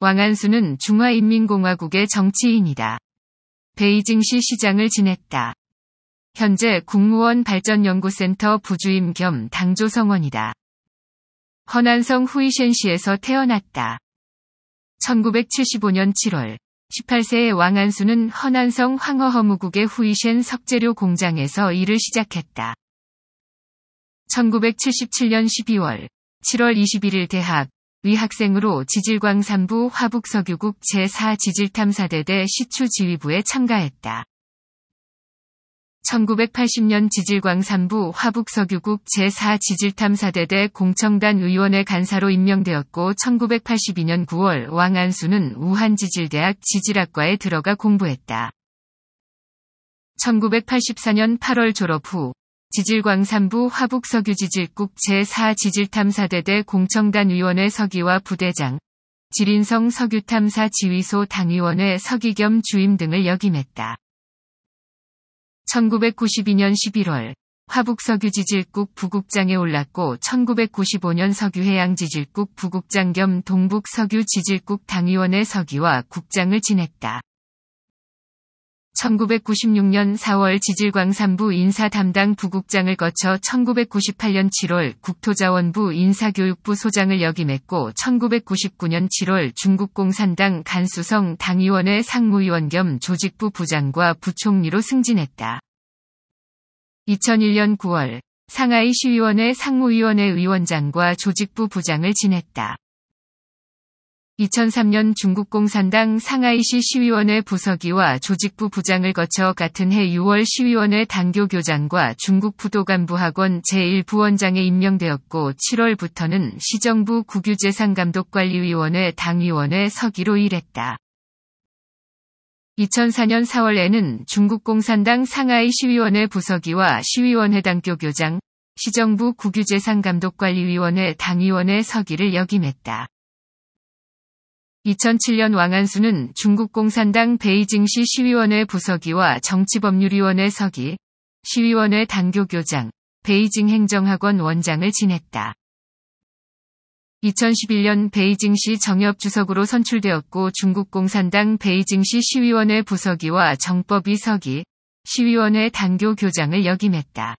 왕한수는 중화인민공화국의 정치인이다. 베이징시 시장을 지냈다. 현재 국무원 발전연구센터 부주임 겸 당조성원이다. 허난성 후이셴시에서 태어났다. 1975년 7월 18세의 왕한수는 허난성 황허허무국의 후이셴 석재료 공장에서 일을 시작했다. 1977년 12월 7월 21일 대학 위학생으로 지질광 3부 화북서교국 제4지질탐사대대 시추 지휘부에 참가했다. 1980년 지질광 3부 화북서교국 제4지질탐사대대 공청단 의원의 간사로 임명되었고 1982년 9월 왕안수는 우한지질대학 지질학과에 들어가 공부했다. 1984년 8월 졸업 후 지질광 3부 화북석유 지질국 제4지질탐사대대 공청단 위원회 서기와 부대장, 지린성 석유탐사 지휘소 당위원회 서기 겸 주임 등을 역임했다. 1992년 11월 화북석유 지질국 부국장에 올랐고 1995년 서규해양 지질국 부국장 겸 동북서규 지질국 당위원회 서기와 국장을 지냈다. 1996년 4월 지질광산부 인사 담당 부국장을 거쳐 1998년 7월 국토자원부 인사교육부 소장을 역임했고 1999년 7월 중국공산당 간수성 당의원의 상무위원 겸 조직부 부장과 부총리로 승진했다. 2001년 9월 상하이 시의원의 상무위원회 위원장과 조직부 부장을 지냈다. 2003년 중국 공산당 상하이시 시위원회 부서기와 조직부 부장을 거쳐 같은 해 6월 시위원회 당교 교장과 중국 부도간부학원 제1부원장에 임명되었고 7월부터는 시정부 국유재산감독관리위원회 당위원회 서기로 일했다. 2004년 4월에는 중국 공산당 상하이 시위원회 부서기와 시위원회 당교 교장, 시정부 국유재산감독관리위원회 당위원회 서기를 역임했다. 2007년 왕안수는 중국 공산당 베이징시 시위원회 부서기와 정치법률위원회 서기, 시위원회 당교교장, 베이징 행정학원 원장을 지냈다. 2011년 베이징시 정협 주석으로 선출되었고 중국 공산당 베이징시 시위원회 부서기와 정법위 서기, 시위원회 당교 교장을 역임했다.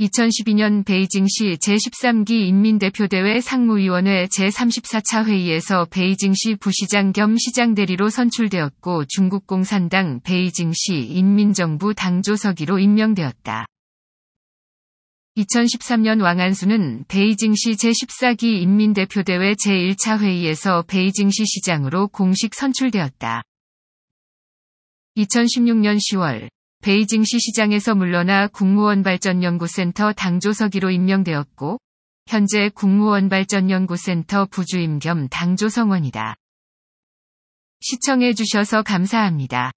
2012년 베이징시 제13기 인민대표대회 상무위원회 제34차 회의에서 베이징시 부시장 겸 시장 대리로 선출되었고 중국 공산당 베이징시 인민정부 당조서기로 임명되었다. 2013년 왕안수는 베이징시 제14기 인민대표대회 제1차 회의에서 베이징시 시장으로 공식 선출되었다. 2016년 10월 베이징시 시장에서 물러나 국무원 발전연구센터 당조서기로 임명되었고 현재 국무원 발전연구센터 부주임 겸 당조성원이다. 시청해주셔서 감사합니다.